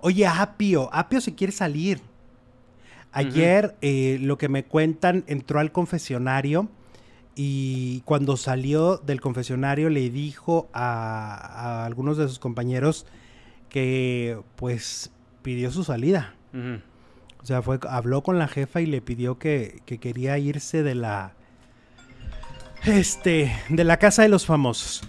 Oye, Apio, Apio se quiere salir. Ayer, eh, lo que me cuentan, entró al confesionario y cuando salió del confesionario le dijo a, algunos de sus compañeros que pues pidió su salida. O sea, fue, habló con la jefa y le pidió que, quería irse de la. Este. De la casa de los famosos.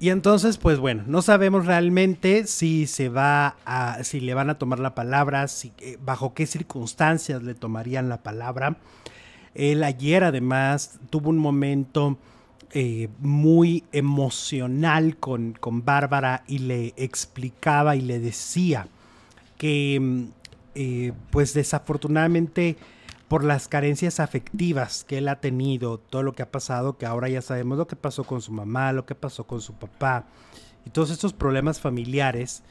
Y entonces, pues bueno, no sabemos realmente si se va a, si le van a tomar la palabra, si, eh, bajo qué circunstancias le tomarían la palabra. Él ayer además tuvo un momento eh, muy emocional con, con Bárbara y le explicaba y le decía que mm, eh, pues desafortunadamente por las carencias afectivas que él ha tenido, todo lo que ha pasado, que ahora ya sabemos lo que pasó con su mamá, lo que pasó con su papá, y todos estos problemas familiares,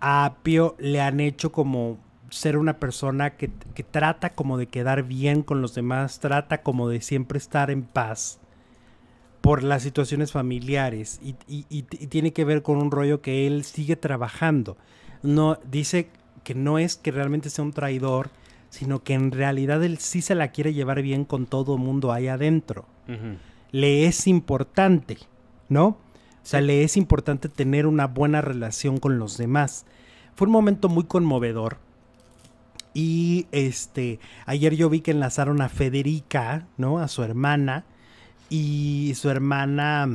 a Apio le han hecho como ser una persona que, trata como de quedar bien con los demás, trata como de siempre estar en paz por las situaciones familiares y, y, tiene que ver con un rollo que él sigue trabajando. No, dice que no es que realmente sea un traidor, sino que en realidad él sí se la quiere llevar bien con todo mundo ahí adentro. Le es importante, ¿no? O sea, le es importante tener una buena relación con los demás. Fue un momento muy conmovedor. Y este, ayer yo vi que enlazaron a Federica, ¿no? A su hermana. Y su hermana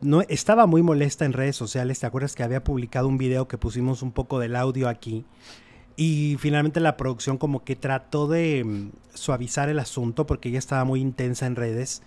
no, estaba muy molesta en redes sociales. ¿Te acuerdas que había publicado un video que pusimos un poco del audio aquí? Y finalmente la producción como que trató de mm, suavizar el asunto porque ella estaba muy intensa en redes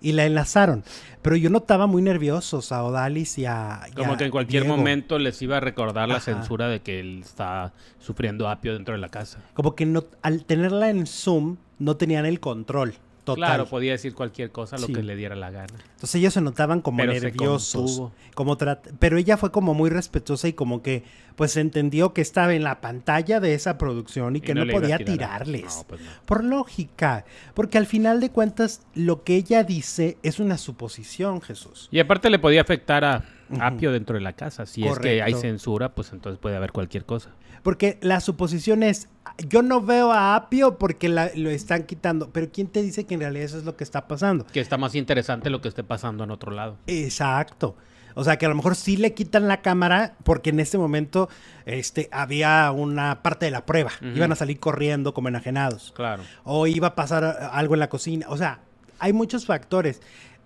y la enlazaron. Pero yo notaba muy nerviosos a Odalis y a. como que en cualquier momento les iba a recordar la censura de que él está sufriendo apio dentro de la casa. Como que no, al tenerla en Zoom no tenían el control. Claro, podía decir cualquier cosa, lo que le diera la gana. Entonces ellos se notaban como nerviosos. Como pero ella fue como muy respetuosa y como que pues entendió que estaba en la pantalla de esa producción y, que no, podía tirarles. Pues Por lógica, porque al final de cuentas lo que ella dice es una suposición, Jesús. Y aparte le podía afectar a apio dentro de la casa. Si es que hay censura, pues entonces puede haber cualquier cosa. Porque la suposición es, yo no veo a apio porque lo están quitando, pero ¿quién te dice que en realidad eso es lo que está pasando? Que está más interesante lo que esté pasando en otro lado. Exacto. O sea, que a lo mejor sí le quitan la cámara porque en este momento este, había una parte de la prueba. Iban a salir corriendo como enajenados. Claro. O iba a pasar algo en la cocina. O sea, hay muchos factores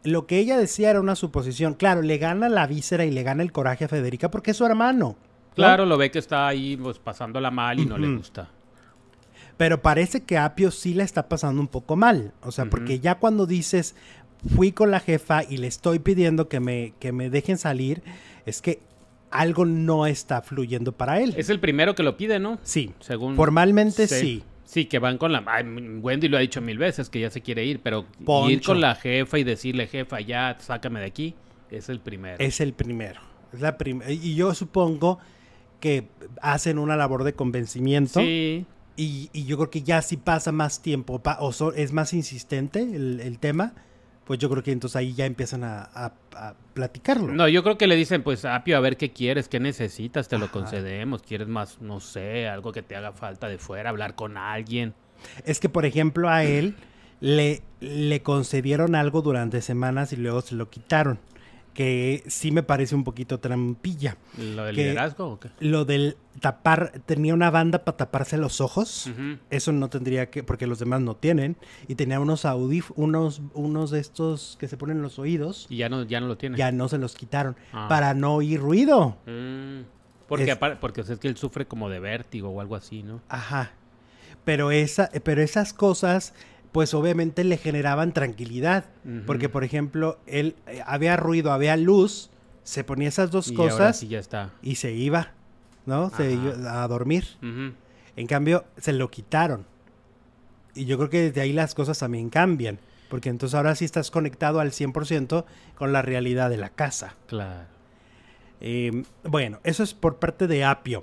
lo que ella decía era una suposición. Claro, le gana la víscera y le gana el coraje a Federica porque es su hermano. Claro, lo ve que está ahí pues, pasándola mal y no le gusta. Pero parece que Apio sí la está pasando un poco mal. O sea, porque ya cuando dices, fui con la jefa y le estoy pidiendo que me, que me dejen salir, es que algo no está fluyendo para él. Es el primero que lo pide, ¿no? Sí. Según. Formalmente sí. Sí, que van con la... Wendy lo ha dicho mil veces, que ya se quiere ir, pero ir con la jefa y decirle, jefa, ya, sácame de aquí, es el primero. Es el primero. Es la y yo supongo que hacen una labor de convencimiento. Sí. Y, y yo creo que ya si pasa más tiempo, o es más insistente el, el tema pues yo creo que entonces ahí ya empiezan a, platicarlo. No, yo creo que le dicen, pues Apio, a ver qué quieres, qué necesitas, te lo concedemos, quieres más, no sé, algo que te haga falta de fuera, hablar con alguien. Es que, por ejemplo, a él le, le concedieron algo durante semanas y luego se lo quitaron que sí me parece un poquito trampilla. ¿Lo del liderazgo o qué? Lo del tapar, tenía una banda para taparse los ojos, eso no tendría que, porque los demás no tienen, y tenía unos audif, unos, unos de estos que se ponen en los oídos. Y ya no, ya no lo tienen. Ya no se los quitaron, ah. para no oír ruido. Mm. porque, es, porque es que él sufre como de vértigo o algo así, ¿no? Ajá, pero, esa, pero esas cosas pues obviamente le generaban tranquilidad. Porque, por ejemplo, él eh, había ruido, había luz, se ponía esas dos cosas ya está. y se iba, ¿no? Se iba a dormir. En cambio, se lo quitaron. Y yo creo que desde ahí las cosas también cambian. Porque entonces ahora sí estás conectado al 100% con la realidad de la casa. Claro. Em, bueno, eso es por parte de Apio.